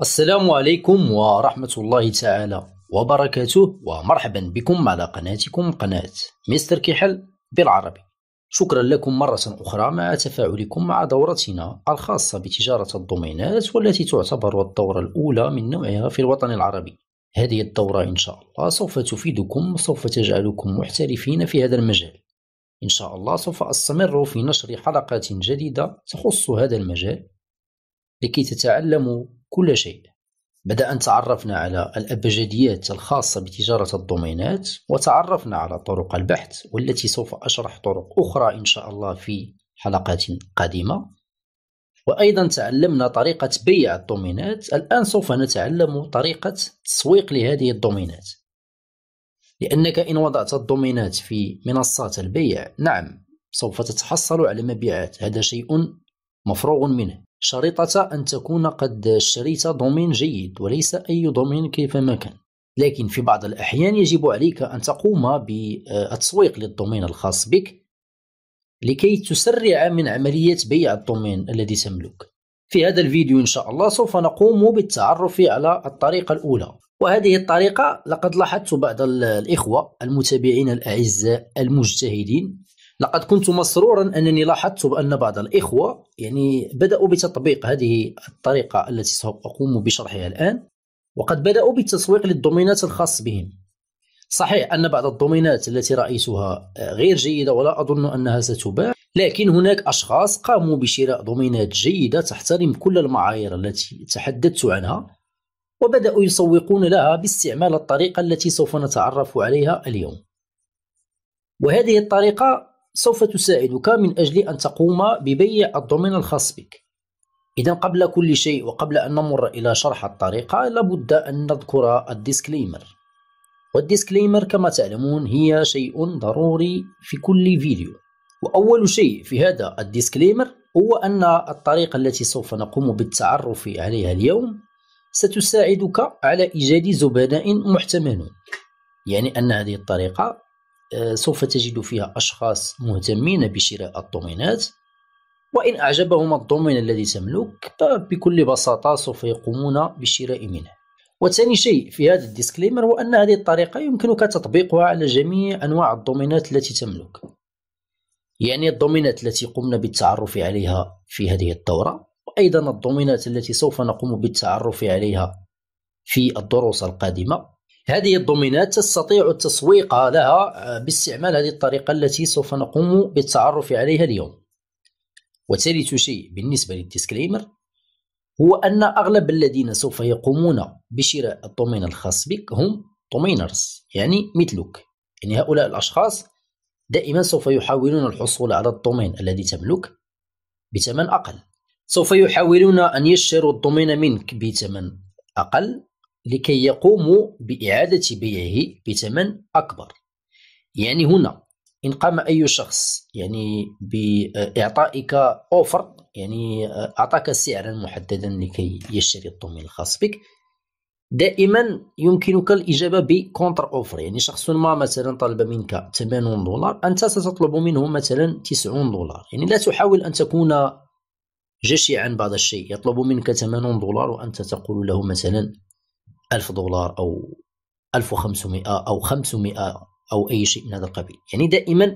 السلام عليكم ورحمة الله تعالى وبركاته ومرحبا بكم على قناتكم قناة مستر كحل بالعربي شكرا لكم مرة أخرى مع تفاعلكم مع دورتنا الخاصة بتجارة الدومينات والتي تعتبر الدورة الأولى من نوعها في الوطن العربي هذه الدورة إن شاء الله سوف تفيدكم وسوف تجعلكم محترفين في هذا المجال إن شاء الله سوف أستمر في نشر حلقات جديدة تخص هذا المجال لكي تتعلموا كل شيء بعد أن تعرفنا على الأبجديات الخاصة بتجارة الدومينات وتعرفنا على طرق البحث والتي سوف أشرح طرق أخرى إن شاء الله في حلقات قادمة وأيضا تعلمنا طريقة بيع الدومينات الآن سوف نتعلم طريقة تسويق لهذه الدومينات لأنك إن وضعت الدومينات في منصات البيع نعم سوف تتحصل على مبيعات هذا شيء مفروغ منه شريطة أن تكون قد شريت دومين جيد وليس أي دومين كيفما كان لكن في بعض الأحيان يجب عليك أن تقوم بالتسويق للدومين الخاص بك لكي تسرع من عملية بيع الدومين الذي تملك في هذا الفيديو إن شاء الله سوف نقوم بالتعرف على الطريقة الأولى وهذه الطريقة لقد لاحظت بعض الإخوة المتابعين الأعزاء المجتهدين لقد كنت مسرورا أنني لاحظت بأن بعض الإخوة يعني بدأوا بتطبيق هذه الطريقة التي سوف أقوم بشرحها الآن وقد بدأوا بالتسويق للدومينات الخاص بهم صحيح أن بعض الدومينات التي رأيتها غير جيدة ولا أظن أنها ستباع لكن هناك أشخاص قاموا بشراء دومينات جيدة تحترم كل المعايير التي تحدثت عنها وبدأوا يسوقون لها باستعمال الطريقة التي سوف نتعرف عليها اليوم وهذه الطريقة سوف تساعدك من أجل أن تقوم ببيع الدومين الخاص بك إذا قبل كل شيء وقبل أن نمر إلى شرح الطريقة لابد أن نذكر الديسكليمر والديسكليمر كما تعلمون هي شيء ضروري في كل فيديو وأول شيء في هذا الديسكليمر هو أن الطريقة التي سوف نقوم بالتعرف عليها اليوم ستساعدك على إيجاد زبناء محتملون يعني أن هذه الطريقة آه، سوف تجد فيها أشخاص مهتمين بشراء الدومينات وإن أعجبهم الدومين الذي تملك فبكل بساطة سوف يقومون بشراء منه وثاني شيء في هذا الديسكليمر هو أن هذه الطريقة يمكنك تطبيقها على جميع أنواع الدومينات التي تملك يعني الدومينات التي قمنا بالتعرف عليها في هذه الدورة وأيضا الدومينات التي سوف نقوم بالتعرف عليها في الدروس القادمة هذه الدومينات تستطيع التسويق لها آه، باستعمال هذه الطريقة التي سوف نقوم بالتعرف عليها اليوم وثالث شيء بالنسبة للديسكليمر هو أن أغلب الذين سوف يقومون بشراء الدومين الخاص بك هم دومينرز يعني مثلك يعني هؤلاء الأشخاص دائما سوف يحاولون الحصول على الدومين الذي تملك بثمن أقل سوف يحاولون أن يشتروا الدومين منك بثمن أقل لكي يقوموا بإعادة بيعه بثمن أكبر يعني هنا إن قام أي شخص يعني بإعطائك أوفر يعني أعطاك سعرا محددا لكي يشتري الطمين الخاص بك دائما يمكنك الإجابة بكونتر أوفر يعني شخص ما مثلا طلب منك 80 دولار أنت ستطلب منه مثلا 90 دولار يعني لا تحاول أن تكون جشعا بعض الشيء يطلب منك 80 دولار وأنت تقول له مثلا ألف دولار أو ألف وخمسمائة أو خمسمائة أو أي شيء من هذا القبيل يعني دائما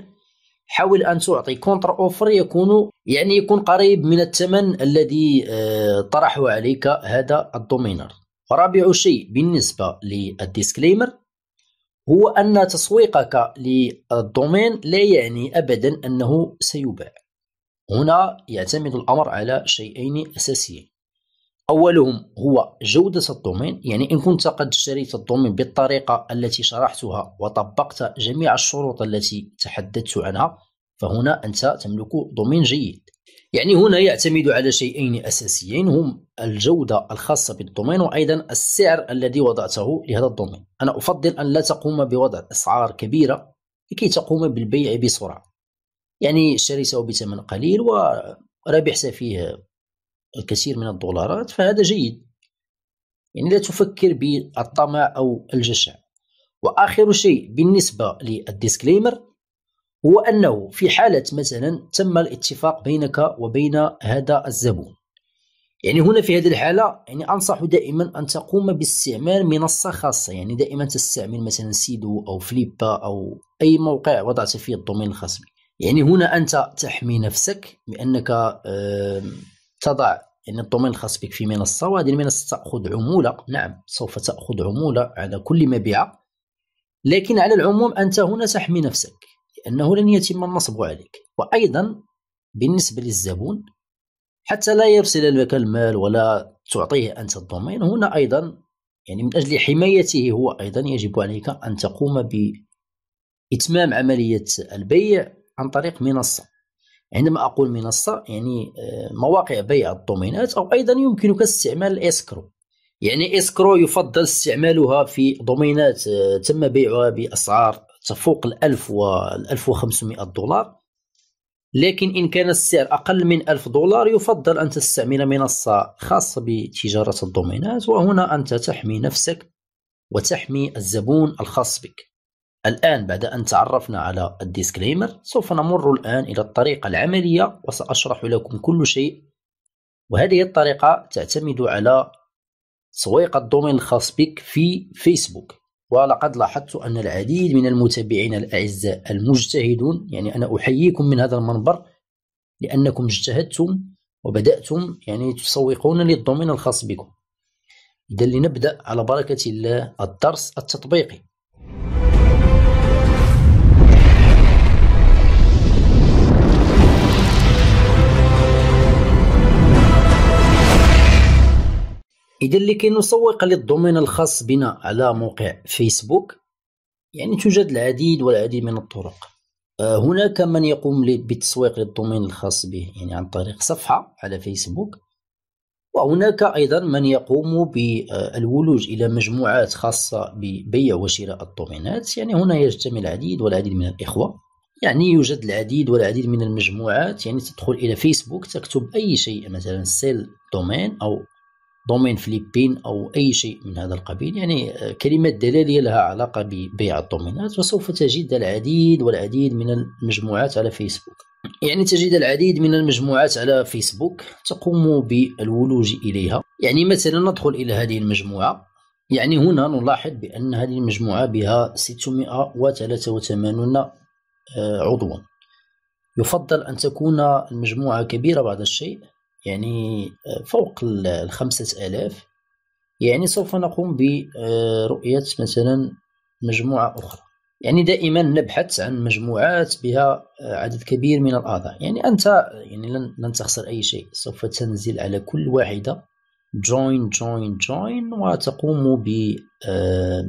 حاول أن تعطي كونتر أوفر يكون يعني يكون قريب من الثمن الذي آه، طرحه عليك هذا الدومينر رابع شيء بالنسبة للديسكليمر هو أن تسويقك للدومين لا يعني أبدا أنه سيباع هنا يعتمد الأمر على شيئين أساسيين أولهم هو جودة الدومين يعني إن كنت قد اشتريت الدومين بالطريقة التي شرحتها وطبقت جميع الشروط التي تحدثت عنها فهنا أنت تملك دومين جيد يعني هنا يعتمد على شيئين أساسيين هم الجودة الخاصة بالدومين وأيضا السعر الذي وضعته لهذا الدومين أنا أفضل أن لا تقوم بوضع أسعار كبيرة لكي تقوم بالبيع بسرعة يعني اشتريته بثمن قليل وربحت فيه الكثير من الدولارات فهذا جيد يعني لا تفكر بالطمع أو الجشع وآخر شيء بالنسبة للديسكليمر هو أنه في حالة مثلا تم الاتفاق بينك وبين هذا الزبون يعني هنا في هذه الحالة يعني أنصح دائما أن تقوم باستعمال منصة خاصة يعني دائما تستعمل مثلا سيدو أو فليبا أو أي موقع وضعت فيه الدومين الخاص يعني هنا أنت تحمي نفسك بأنك تضع يعني الدومين الخاص بك في منصة وهذه المنصة تأخذ عمولة نعم سوف تأخذ عمولة على كل مبيعة لكن على العموم أنت هنا تحمي نفسك لأنه لن يتم النصب عليك وأيضا بالنسبة للزبون حتى لا يرسل لك المال ولا تعطيه أنت الدومين هنا أيضا يعني من أجل حمايته هو أيضا يجب عليك أن تقوم بإتمام عملية البيع عن طريق منصة عندما أقول منصة يعني آه، مواقع بيع الدومينات أو أيضا يمكنك استعمال الإسكرو يعني إسكرو يفضل استعمالها في دومينات آه، تم بيعها بأسعار تفوق ال1000 و1500 دولار لكن إن كان السعر أقل من ألف دولار يفضل أن تستعمل منصة خاصة بتجارة الدومينات وهنا أنت تحمي نفسك وتحمي الزبون الخاص بك الآن بعد أن تعرفنا على الديسكليمر سوف نمر الآن إلى الطريقة العملية وسأشرح لكم كل شيء وهذه الطريقة تعتمد على تسويق الدومين الخاص بك في فيسبوك ولقد لاحظت أن العديد من المتابعين الأعزاء المجتهدون يعني أنا أحييكم من هذا المنبر لأنكم اجتهدتم وبدأتم يعني تسوقون للدومين الخاص بكم إذا لنبدأ على بركة الله الدرس التطبيقي إذا اللي كيسوق للدومين الخاص بنا على موقع فيسبوك يعني توجد العديد والعديد من الطرق آه، هناك من يقوم بتسويق للدومين الخاص به يعني عن طريق صفحة على فيسبوك وهناك أيضا من يقوم بالولوج آه، إلى مجموعات خاصة ببيع وشراء الدومينات يعني هنا يجتمع العديد والعديد من الإخوة يعني يوجد العديد والعديد من المجموعات يعني تدخل إلى فيسبوك تكتب أي شيء مثلا سيل دومين أو دومين فليبين أو أي شيء من هذا القبيل يعني آه، كلمة دلالية لها علاقة ببيع الدومينات وسوف تجد العديد والعديد من المجموعات على فيسبوك يعني تجد العديد من المجموعات على فيسبوك تقوم بالولوج إليها يعني مثلا ندخل إلى هذه المجموعة يعني هنا نلاحظ بأن هذه المجموعة بها 683 آه، عضوا يفضل أن تكون المجموعة كبيرة بعض الشيء يعني آه، فوق الخمسة آلاف يعني سوف نقوم برؤية مثلا مجموعة أخرى يعني دائما نبحث عن مجموعات بها آه، عدد كبير من الأعضاء يعني أنت يعني لن, لن تخسر أي شيء سوف تنزل على كل واحدة join join join وتقوم ب آه،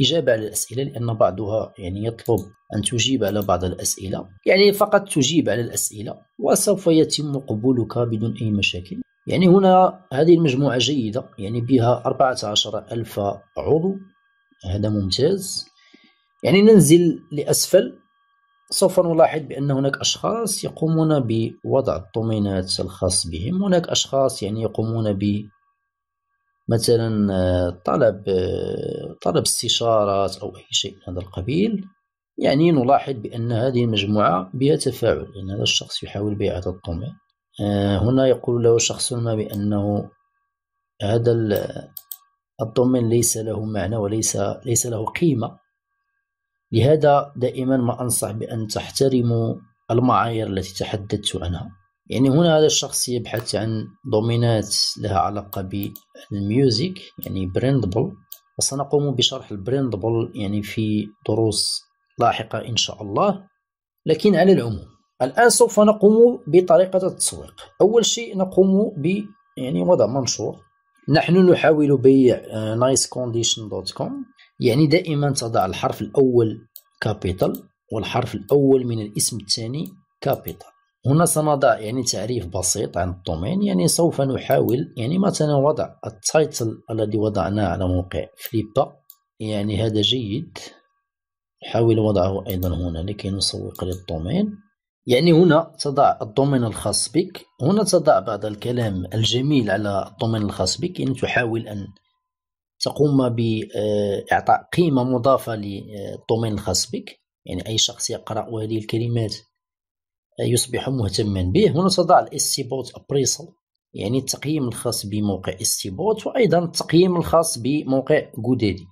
الإجابة على الأسئلة لأن بعضها يعني يطلب أن تجيب على بعض الأسئلة يعني فقط تجيب على الأسئلة وسوف يتم قبولك بدون أي مشاكل يعني هنا هذه المجموعة جيدة يعني بها 14 ألف عضو هذا ممتاز يعني ننزل لأسفل سوف نلاحظ بأن هناك أشخاص يقومون بوضع الدومينات الخاص بهم هناك أشخاص يعني يقومون ب مثلا آه، طلب آه، طلب استشارات او اي شيء من هذا القبيل يعني نلاحظ بان هذه المجموعه بها تفاعل لان يعني هذا الشخص يحاول بيع هذا الطمع آه، هنا يقول له شخص ما بانه هذا الطمن ليس له معنى وليس ليس له قيمه لهذا دائما ما انصح بان تحترموا المعايير التي تحدثت عنها يعني هنا هذا الشخص يبحث عن دومينات لها علاقة بالميوزك يعني براندبل وسنقوم بشرح البراندبل يعني في دروس لاحقة إن شاء الله لكن على العموم الآن سوف نقوم بطريقة التسويق أول شيء نقوم ب يعني وضع منشور نحن نحاول بيع آه، nicecondition.com يعني دائما تضع الحرف الأول كابيتال والحرف الأول من الاسم الثاني كابيتال هنا سنضع يعني تعريف بسيط عن الدومين يعني سوف نحاول يعني مثلا وضع التايتل الذي وضعناه على موقع فليبا يعني هذا جيد نحاول وضعه أيضا هنا لكي نسوق للدومين يعني هنا تضع الدومين الخاص بك هنا تضع بعض الكلام الجميل على الدومين الخاص بك يعني تحاول أن تقوم بإعطاء قيمة مضافة للدومين الخاص بك يعني أي شخص يقرأ هذه الكلمات يصبح مهتما به ونتضع بوت ابريسل يعني التقييم الخاص بموقع استي بوت وايضا التقييم الخاص بموقع جودادي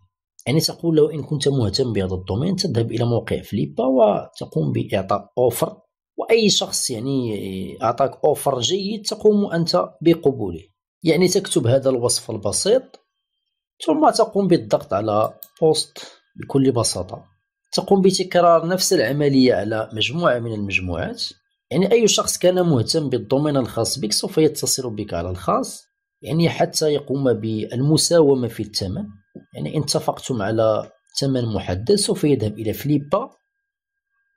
يعني تقول لو ان كنت مهتم بهذا الدومين تذهب الى موقع فليبا وتقوم باعطاء اوفر واي شخص يعني اعطاك اوفر جيد تقوم انت بقبوله يعني تكتب هذا الوصف البسيط ثم تقوم بالضغط على بوست بكل بساطه تقوم بتكرار نفس العملية على مجموعة من المجموعات يعني أي شخص كان مهتم بالدومين الخاص بك سوف يتصل بك على الخاص يعني حتى يقوم بالمساومة في الثمن يعني إن اتفقتم على ثمن محدد سوف يذهب إلى فليبا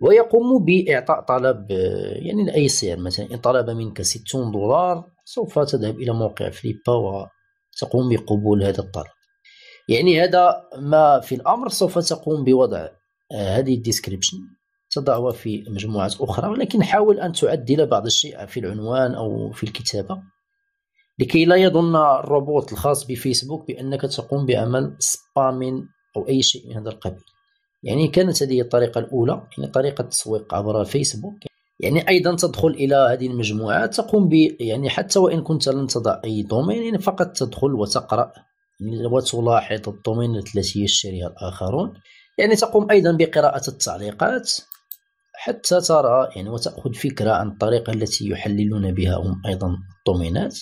ويقوم بإعطاء طلب يعني لأي سعر مثلا إن طلب منك 60 دولار سوف تذهب إلى موقع فليبا وتقوم بقبول هذا الطلب يعني هذا ما في الأمر سوف تقوم بوضع آه، هذه الديسكريبشن تضعها في مجموعات أخرى ولكن حاول أن تعدل بعض الشيء في العنوان أو في الكتابة لكي لا يظن الروبوت الخاص بفيسبوك بأنك تقوم بعمل سبامين أو أي شيء من هذا القبيل يعني كانت هذه الطريقة الأولى يعني طريقة التسويق عبر فيسبوك يعني أيضا تدخل إلى هذه المجموعات تقوم ب يعني حتى وإن كنت لن تضع أي دومين يعني فقط تدخل وتقرأ يعني وتلاحظ الدومين التي يشتريها الآخرون يعني تقوم أيضا بقراءة التعليقات حتى ترى يعني وتأخذ فكرة عن الطريقة التي يحللون بها هم أيضا الدومينات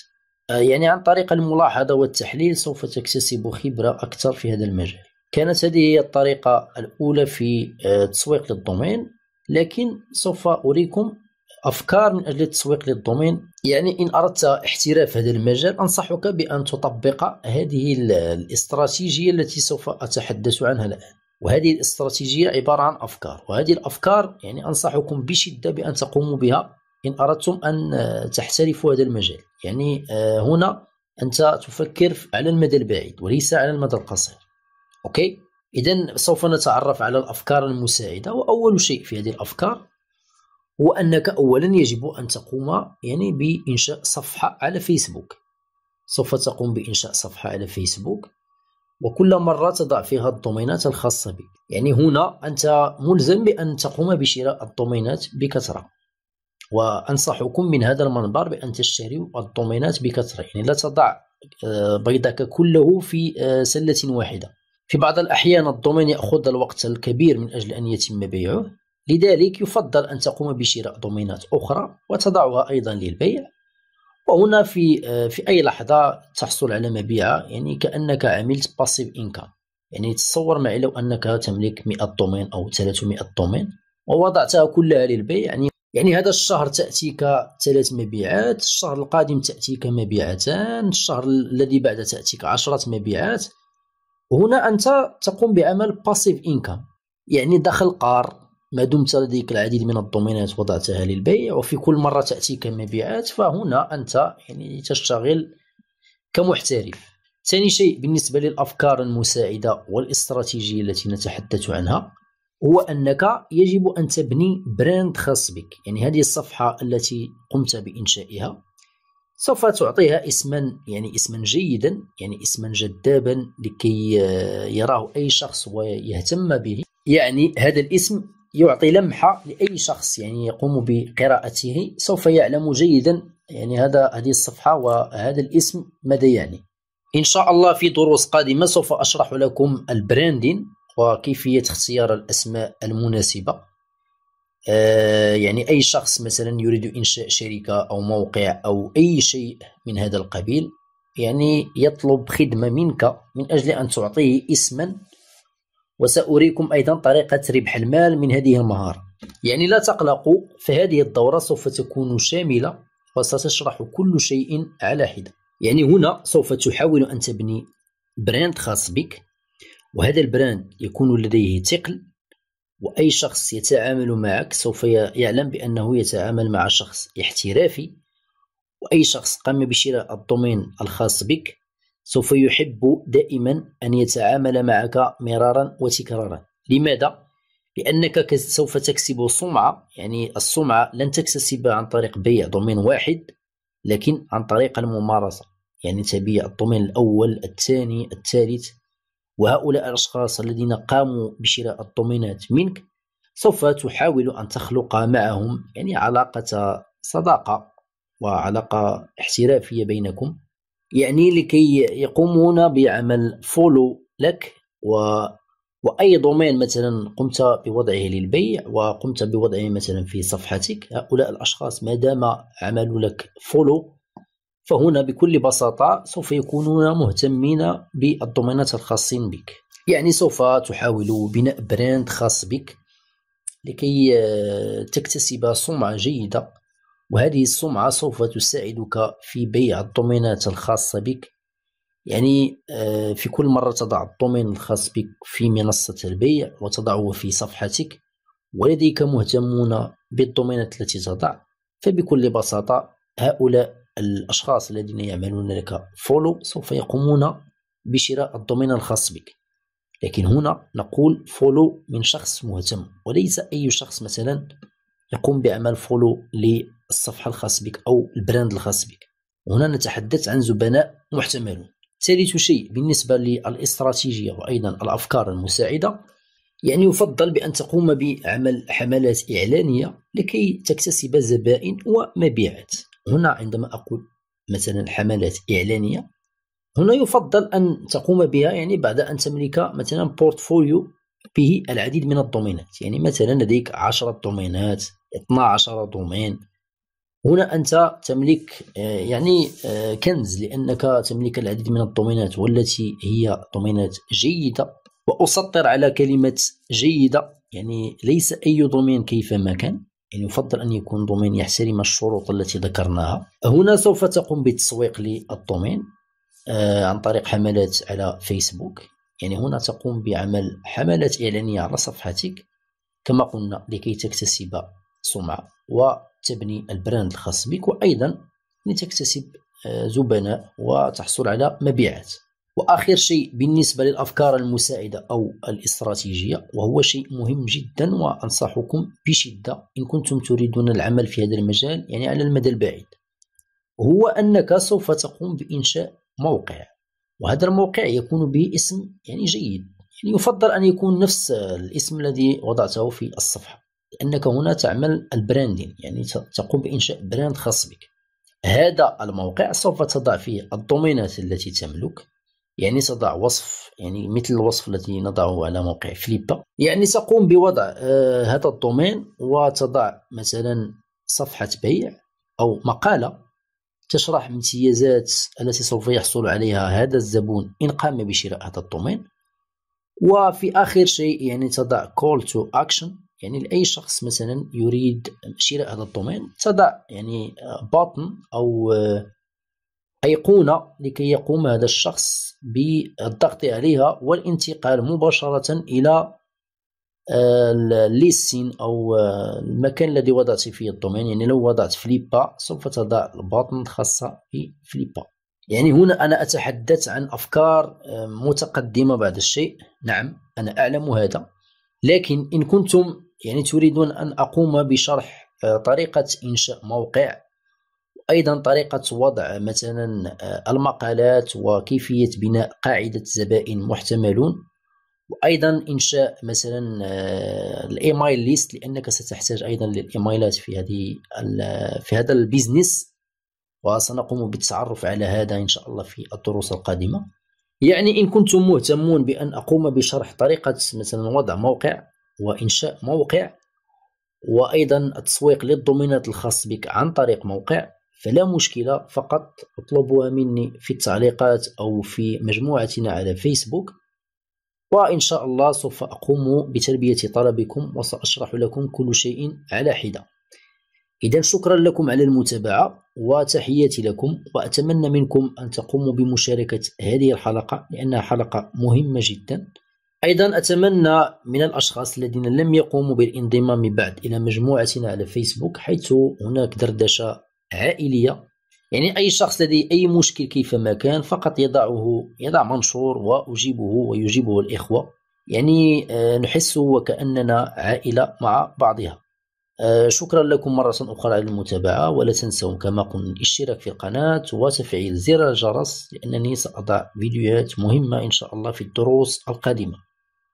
آه، يعني عن طريق الملاحظة والتحليل سوف تكتسب خبرة أكثر في هذا المجال كانت هذه هي الطريقة الأولى في التسويق آه، للدومين لكن سوف أريكم أفكار من أجل التسويق للدومين يعني إن أردت احتراف هذا المجال أنصحك بأن تطبق هذه الاستراتيجية التي سوف أتحدث عنها الآن وهذه الاستراتيجية عبارة عن أفكار وهذه الأفكار يعني أنصحكم بشدة بأن تقوموا بها إن أردتم أن آه، تحترفوا هذا المجال يعني آه، هنا أنت تفكر على المدى البعيد وليس على المدى القصير أوكي إذا سوف نتعرف على الأفكار المساعدة وأول شيء في هذه الأفكار هو أنك أولا يجب أن تقوم يعني بإنشاء صفحة على فيسبوك سوف تقوم بإنشاء صفحة على فيسبوك وكل مرة تضع فيها الدومينات الخاصة بك يعني هنا أنت ملزم بأن تقوم بشراء الدومينات بكثرة وأنصحكم من هذا المنبر بأن تشتروا الدومينات بكثرة يعني لا تضع آه، بيضك كله في آه، سلة واحدة في بعض الأحيان الدومين يأخذ الوقت الكبير من أجل أن يتم بيعه لذلك يفضل أن تقوم بشراء دومينات أخرى وتضعها أيضا للبيع وهنا في آه، في اي لحظه تحصل على مبيعه يعني كانك عملت باسيف انكم يعني تصور معي لو انك تملك 100 دومين او 300 دومين ووضعتها كلها للبيع يعني يعني هذا الشهر تاتيك ثلاث مبيعات الشهر القادم تاتيك مبيعتان الشهر الذي بعد تاتيك عشرة مبيعات هنا انت تقوم بعمل باسيف انكم يعني دخل قار ما دمت لديك العديد من الدومينات وضعتها للبيع وفي كل مرة تأتيك مبيعات فهنا أنت يعني تشتغل كمحترف ثاني شيء بالنسبة للأفكار المساعدة والاستراتيجية التي نتحدث عنها هو أنك يجب أن تبني براند خاص بك يعني هذه الصفحة التي قمت بإنشائها سوف تعطيها اسما يعني اسما جيدا يعني اسما جذابا لكي آه، يراه أي شخص ويهتم به يعني هذا الاسم يعطي لمحة لأي شخص يعني يقوم بقراءته سوف يعلم جيدا يعني هذا هذه الصفحة وهذا الاسم ماذا يعني إن شاء الله في دروس قادمة سوف أشرح لكم البراندين وكيفية اختيار الأسماء المناسبة آه يعني أي شخص مثلا يريد إنشاء شركة أو موقع أو أي شيء من هذا القبيل يعني يطلب خدمة منك من أجل أن تعطيه اسما وسأريكم أيضا طريقة ربح المال من هذه المهارة يعني لا تقلقوا فهذه الدورة سوف تكون شاملة وستشرح كل شيء على حدة يعني هنا سوف تحاول أن تبني براند خاص بك وهذا البراند يكون لديه ثقل وأي شخص يتعامل معك سوف يعلم بأنه يتعامل مع شخص احترافي وأي شخص قام بشراء الدومين الخاص بك سوف يحب دائما أن يتعامل معك مرارا وتكرارا لماذا؟ لأنك سوف تكسب سمعة يعني السمعة لن تكتسبها عن طريق بيع دومين واحد لكن عن طريق الممارسة يعني تبيع الدومين الأول الثاني الثالث وهؤلاء الأشخاص الذين قاموا بشراء الدومينات منك سوف تحاول أن تخلق معهم يعني علاقة صداقة وعلاقة احترافية بينكم يعني لكي يقومون بعمل فولو لك و واي دومين مثلا قمت بوضعه للبيع وقمت بوضعه مثلا في صفحتك هؤلاء الاشخاص ما دام عملوا لك فولو فهنا بكل بساطه سوف يكونون مهتمين بالدومينات الخاصين بك يعني سوف تحاول بناء براند خاص بك لكي آه، تكتسب سمعه جيده وهذه السمعة سوف تساعدك في بيع الدومينات الخاصة بك يعني آه، في كل مرة تضع الدومين الخاص بك في منصة البيع وتضعه في صفحتك ولديك مهتمون بالدومينات التي تضع فبكل بساطة هؤلاء الأشخاص الذين يعملون لك فولو سوف يقومون بشراء الدومين الخاص بك لكن هنا نقول فولو من شخص مهتم وليس أي شخص مثلا يقوم بعمل فولو للصفحة الخاص بك أو البراند الخاص بك هنا نتحدث عن زبناء محتملون ثالث شيء بالنسبة للاستراتيجية وأيضا الأفكار المساعدة يعني يفضل بأن تقوم بعمل حملات إعلانية لكي تكتسب زبائن ومبيعات هنا عندما أقول مثلا حملات إعلانية هنا يفضل أن تقوم بها يعني بعد أن تملك مثلا بورتفوليو به العديد من الدومينات يعني مثلا لديك عشرة دومينات 12 دومين هنا أنت تملك آه، يعني آه، كنز لأنك تملك العديد من الدومينات والتي هي دومينات جيدة وأسطر على كلمة جيدة يعني ليس أي دومين كيفما كان يعني يفضل أن يكون دومين يحترم الشروط التي ذكرناها هنا سوف تقوم بالتسويق للدومين آه، عن طريق حملات على فيسبوك يعني هنا تقوم بعمل حملات إعلانية على صفحتك كما قلنا لكي تكتسب سمعة وتبني البراند الخاص بك وأيضا لتكتسب آه، زبناء وتحصل على مبيعات واخر شيء بالنسبه للافكار المساعده او الاستراتيجيه وهو شيء مهم جدا وانصحكم بشده ان كنتم تريدون العمل في هذا المجال يعني على المدى البعيد هو انك سوف تقوم بانشاء موقع وهذا الموقع يكون باسم يعني جيد يعني يفضل ان يكون نفس الاسم الذي وضعته في الصفحه لأنك هنا تعمل البراندين يعني تقوم بإنشاء براند خاص بك هذا الموقع سوف تضع فيه الدومينات التي تملك يعني تضع وصف يعني مثل الوصف الذي نضعه على موقع فليبا يعني تقوم بوضع آه هذا الدومين وتضع مثلا صفحة بيع أو مقالة تشرح امتيازات التي سوف يحصل عليها هذا الزبون إن قام بشراء هذا الدومين وفي آخر شيء يعني تضع call to action يعني لأي شخص مثلا يريد شراء هذا الدومين تضع يعني آه، باطن أو آه، أيقونة لكي يقوم هذا الشخص بالضغط عليها والانتقال مباشرة إلى آه، الليسين أو المكان الذي وضعت فيه الدومين يعني لو وضعت فليبا سوف تضع الباطن الخاصة بفليبا يعني هنا أنا أتحدث عن أفكار متقدمة بعد الشيء نعم أنا أعلم هذا لكن إن كنتم يعني تريدون أن أقوم بشرح آه، طريقة إنشاء موقع أيضا طريقة وضع مثلا آه، المقالات وكيفية بناء قاعدة زبائن محتملون وأيضا إنشاء مثلا آه، الإيميل ليست لأنك ستحتاج أيضا للإيميلات في هذه في هذا البيزنس وسنقوم بالتعرف على هذا إن شاء الله في الدروس القادمة يعني إن كنتم مهتمون بأن أقوم بشرح طريقة مثلا وضع موقع وإنشاء موقع وأيضا التسويق للدومينات الخاص بك عن طريق موقع فلا مشكلة فقط اطلبوها مني في التعليقات أو في مجموعتنا على فيسبوك وإن شاء الله سوف أقوم بتلبية طلبكم وسأشرح لكم كل شيء على حدة إذا شكرا لكم على المتابعة وتحياتي لكم وأتمنى منكم أن تقوموا بمشاركة هذه الحلقة لأنها حلقة مهمة جدا أيضا أتمنى من الأشخاص الذين لم يقوموا بالانضمام بعد إلى مجموعتنا على فيسبوك حيث هناك دردشة عائلية يعني أي شخص لديه أي مشكل كيفما كان فقط يضعه يضع منشور وأجيبه ويجيبه الإخوة يعني آه، نحس وكأننا عائلة مع بعضها آه، شكرا لكم مرة أخرى على المتابعة ولا تنسوا كما قلنا الاشتراك في القناة وتفعيل زر الجرس لأنني سأضع فيديوهات مهمة إن شاء الله في الدروس القادمة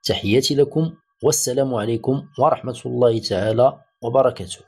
تحياتي لكم والسلام عليكم ورحمة الله تعالى وبركاته